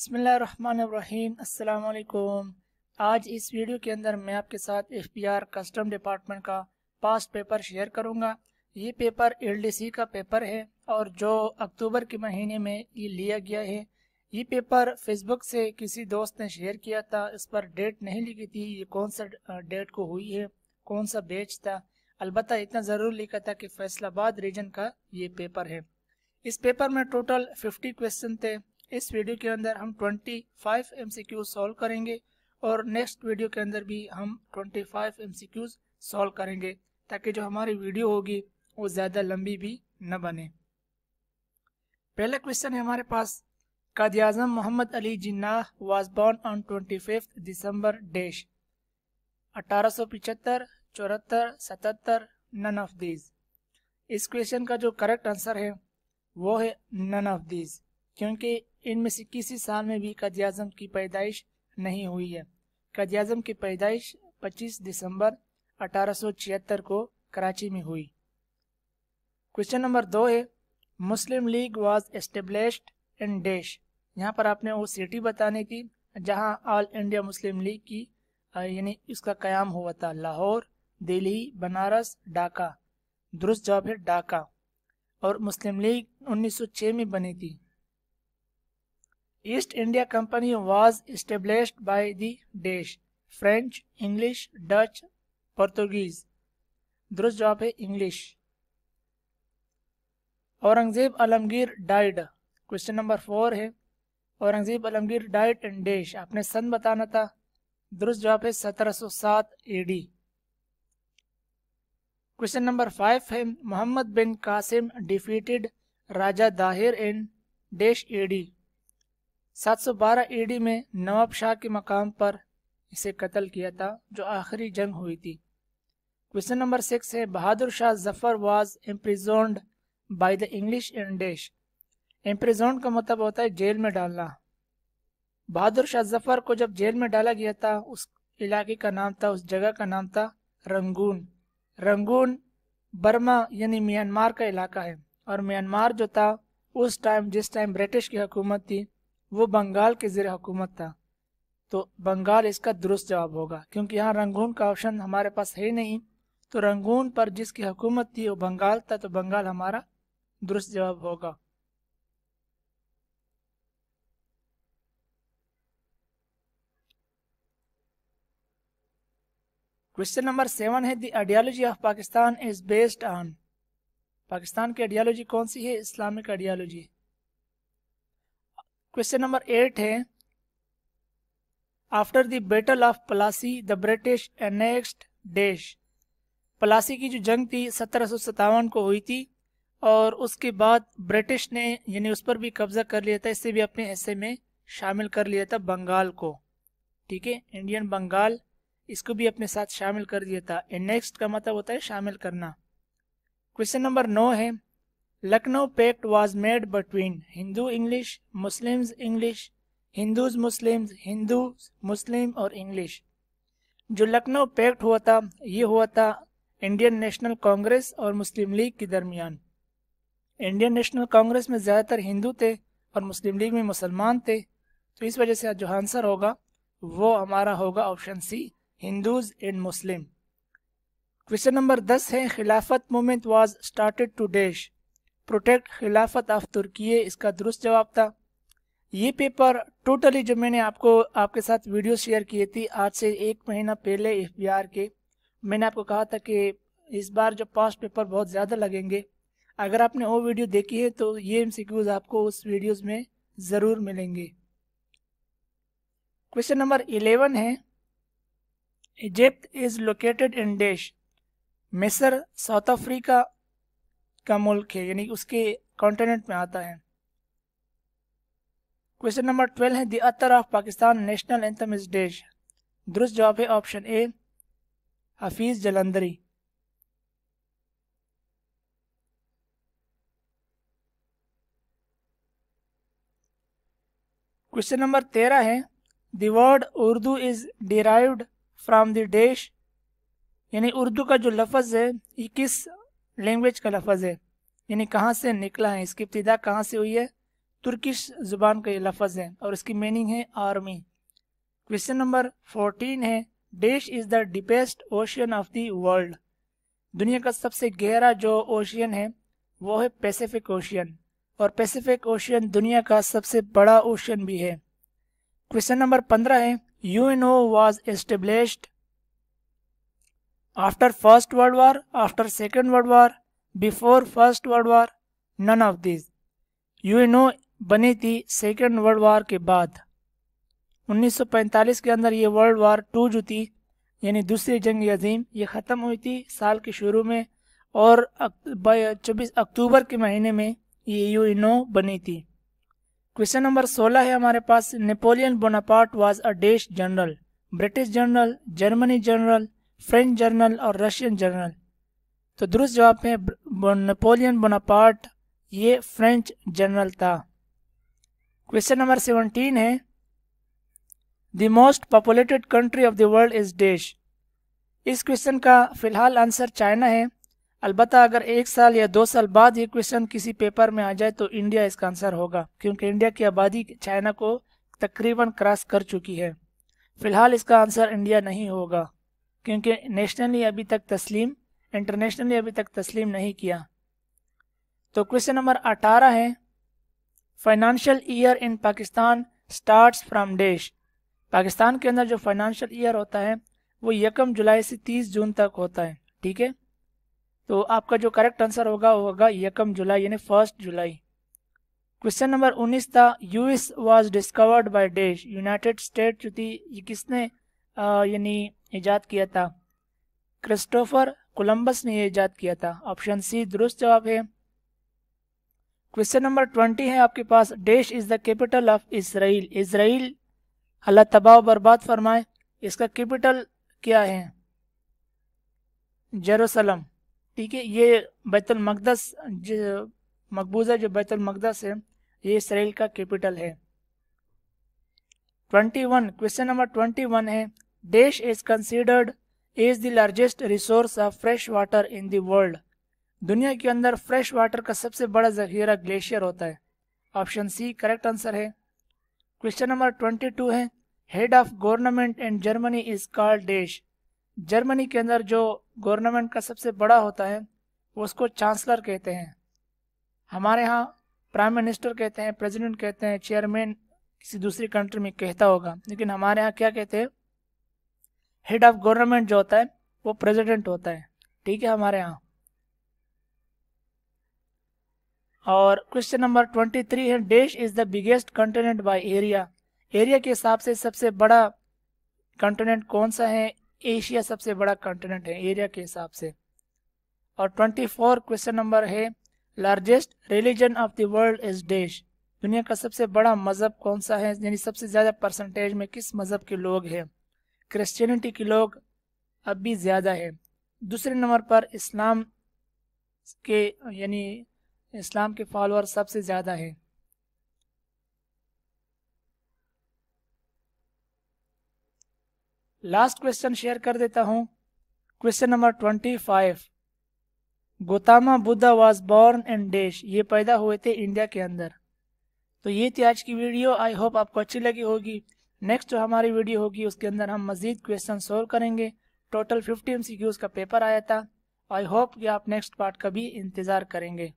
बसमीम अल्लाम आज इस वीडियो के अंदर मैं आपके साथ F P R custom department का पास्ट पेपर शेयर करूंगा ये पेपर एल डी सी का पेपर है और जो अक्टूबर के महीने में ये लिया गया है ये पेपर फेसबुक से किसी दोस्त ने शेयर किया था इस पर डेट नहीं लिखी थी ये कौन सा डेट को हुई है कौन सा बेच था अलबत्त इतना ज़रूर लिखा था कि फैसलाबाद रीजन का ये पेपर है इस पेपर में टोटल 50 क्वेश्चन थे इस वीडियो के अंदर हम 25 एमसीक्यूज सॉल्व करेंगे और नेक्स्ट वीडियो के अंदर भी हम 25 एमसीक्यूज सॉल्व करेंगे ताकि जो हमारी वीडियो होगी वो ज़्यादा लंबी भी न बने पहला क्वेश्चन है हमारे पास Quaid Azam Muhammad Ali Jinnah was born on twenty fifth December dash अठारह सौ पिचहत्तर चौहत्तर सतहत्तर नन ऑफ दीज इस क्वेश्चन का जो करेक्ट आंसर है वो है नन ऑफ दीज क्योंकि इनमें से किसी साल में भी कद आजम की पैदाइश नहीं हुई है कद आजम की पैदाइश 25 दिसंबर अठारह को कराची में हुई क्वेश्चन नंबर दो है Muslim League was established in dash यहाँ पर आपने वो सिटी बताने की जहाँ ऑल इंडिया मुस्लिम लीग की यानी इसका क्याम हुआ था लाहौर दिल्ली बनारस ढाका दुरुस्त जवाब है ढाका और मुस्लिम लीग 1906 में बनी थी East India Company was establish by dash French English English, Dutch, दुरुस्त जवाब है English Aurangzeb Alamgir died question number four है Aurangzeb Alamgir died in dash आपने सन बताना था दुरुस्त जवाब है 1707 एडी क्वेश्चन नंबर फाइव है Muhammad bin Qasim defeated Raja Dahir in dash AD 712 AD में नवाब शाह के मकाम पर इसे कत्ल किया था जो आखिरी जंग हुई थी क्वेश्चन नंबर सिक्स है Bahadur Shah Zafar was imprisoned by the English in imprisoned का मतलब होता है जेल में डालना बहादुर शाह जफर को जब जेल में डाला गया था उस इलाके का नाम था उस जगह का नाम था रंगून रंगून बर्मा यानी म्यांमार का इलाका है और म्यांमार जो था उस टाइम जिस टाइम ब्रिटिश की हुकूमत थी वो बंगाल के ज़र हुकूमत था तो बंगाल इसका दुरुस्त जवाब होगा क्योंकि यहाँ रंगून का ऑप्शन हमारे पास है नहीं तो रंगून पर जिसकी हुकूमत थी वो बंगाल था तो बंगाल हमारा दुरुस्त जवाब होगा क्वेश्चन नंबर सेवन है the ideology of Pakistan is based on Pakistan की आइडियालॉजी कौन सी है Islamic ideology question number eight है after the battle of Plassey the British annexed dash Plassey की जो जंग थी सत्रह को हुई थी और उसके बाद ब्रिटिश ने यानी उस पर भी कब्जा कर लिया था इससे भी अपने हिस्से में शामिल कर लिया था बंगाल को ठीक है इंडियन बंगाल इसको भी अपने साथ शामिल कर दिया था नेक्स्ट का मतलब होता है शामिल करना क्वेश्चन नंबर नौ है Lucknow Pact was made between Hindu English, Muslims English, Hindus Muslims, Hindus Muslim और English. जो लखनऊ पैक्ट हुआ था ये हुआ था इंडियन नेशनल कांग्रेस और मुस्लिम लीग के दरमियान इंडियन नेशनल कांग्रेस में ज़्यादातर हिंदू थे और मुस्लिम लीग में मुसलमान थे तो इस वजह से जो आंसर होगा वो हमारा होगा option C Hindus and Muslim question number दस है Khilafat movement was started to dash protect Khilafat of Turkey इसका दुरुस्त जवाब था ये पेपर टोटली जो मैंने आपको आपके साथ वीडियो शेयर किए थी आज से एक महीना पहले एफ के मैंने आपको कहा था कि इस बार जो पास्ट पेपर बहुत ज़्यादा लगेंगे अगर आपने वो वीडियो देखी है तो ये एम आपको उस वीडियोज़ में ज़रूर मिलेंगे क्वेश्चन नंबर इलेवन है Egypt is located in dash मिसर साउथ अफ्रीका का मुल्क है यानी उसके कॉन्टिनेंट में आता है क्वेश्चन नंबर ट्वेल्व है the author of Pakistan national anthem is dash दुरुस्त जवाब है option A Hafeez Jalandhari question number तेरह है the word Urdu is derived from the dash यानी उर्दू का जो लफज है ये किस लैंग्वेज का लफज है यानी कहाँ से निकला है इसकी इब्तदा कहाँ से हुई है तुर्किश ज़ुबान का ये लफज है और इसकी मीनिंग है आर्मी क्वेश्चन नंबर फोर्टीन है dash is the deepest ocean of the world दुनिया का सबसे गहरा जो ओशियन है वो है पैसिफिक ओशियन और पैसिफिक ओशियन दुनिया का सबसे बड़ा ओशियन भी है क्वेश्चन नंबर पंद्रह है U N O was established after first world world after second world world before first world world none of this UNO बनी थी सेकेंड वर्ल्ड वॉर के बाद 1945 के अंदर ये वर्ल्ड वॉर टू जो थी यानी दूसरी जंग अजीम ये ख़त्म हुई थी साल के शुरू में और चौबीस अक्टूबर के महीने में ये यूएनओ बनी थी क्वेश्चन नंबर 16 है हमारे पास Napoleon Bonaparte was a dash general British general Germany general French general और रशियन जर्नल तो दुरुस्त जवाब में नेपोलियन बोनापार्ट ये फ्रेंच जर्नल था क्वेश्चन नंबर सेवनटीन है the most populated country of the world is dash इस क्वेश्चन का फिलहाल आंसर चाइना है अलबत् अगर एक साल या दो साल बाद ये क्वेश्चन किसी पेपर में आ जाए तो इंडिया इसका आंसर होगा क्योंकि इंडिया की आबादी चाइना को तकरीबन क्रॉस कर चुकी है फिलहाल इसका आंसर इंडिया नहीं होगा क्योंकि नेशनली अभी तक तस्लीम इंटरनेशनली अभी तक तस्लीम नहीं किया तो क्वेश्चन नंबर अठारह है financial year in Pakistan starts from dash Pakistan के अंदर जो फाइनेंशियल ईयर होता है वो यकम जुलाई से तीस जून तक होता है ठीक है तो आपका जो करेक्ट आंसर होगा वो होगा यकम जुलाई यानी फर्स्ट जुलाई क्वेश्चन नंबर उन्नीस था US was discovered by dash United State जो थी ये किसने यानी ईजाद किया था क्रिस्टोफर कोलंबस ने यह ईजाद किया था ऑप्शन सी दुरुस्त जवाब है क्वेश्चन नंबर ट्वेंटी है आपके पास dash is the capital of Israel Israel अल्लाह तबाह बर्बाद फरमाए इसका कैपिटल क्या है जेरोसलम ठीक है ये बैतुल मकदस जो मकबूजा जो बैतुल मकदस है ये इसराइल का कैपिटल है twenty one question number twenty one है Desh is considered is the largest resource of fresh water in the world. दुनिया के अंदर फ्रेश वाटर का सबसे बड़ा जखीरा ग्लेशियर होता है ऑप्शन सी करेक्ट आंसर है क्वेश्चन नंबर ट्वेंटी टू है head of government in Germany is called dash Germany के अंदर जो गवर्नमेंट का सबसे बड़ा होता है उसको चांसलर कहते हैं हमारे यहाँ प्राइम मिनिस्टर कहते हैं प्रेसिडेंट कहते हैं चेयरमैन किसी दूसरी कंट्री में कहता होगा लेकिन हमारे यहाँ क्या कहते हैं हेड ऑफ गवर्नमेंट जो होता है वो प्रेसिडेंट होता है ठीक है हमारे यहाँ और क्वेश्चन नंबर ट्वेंटी थ्री है dash is the biggest continent by area area के हिसाब से सबसे बड़ा कंटिनेंट कौन सा है एशिया सबसे बड़ा कंटिनेंट है एरिया के हिसाब से और ट्वेंटी फोर क्वेश्चन नंबर है largest religion of the world is dash दुनिया का सबसे बड़ा मज़हब कौन सा है यानी सबसे ज़्यादा परसेंटेज में किस मज़हब के लोग हैं क्रिश्चियनिटी के लोग अब भी ज़्यादा है दूसरे नंबर पर इस्लाम के यानी इस्लाम के फॉलोअर सबसे ज़्यादा है लास्ट क्वेश्चन शेयर कर देता हूँ question number twenty five Gautama Buddha was born and dash ये पैदा हुए थे इंडिया के अंदर तो ये थी आज की वीडियो आई होप आपको अच्छी लगी होगी नेक्स्ट जो हमारी वीडियो होगी उसके अंदर हम मजीद क्वेश्चन सोल्व करेंगे टोटल फिफ्टी एम का पेपर आया था आई होप कि आप नेक्स्ट पार्ट का भी इंतज़ार करेंगे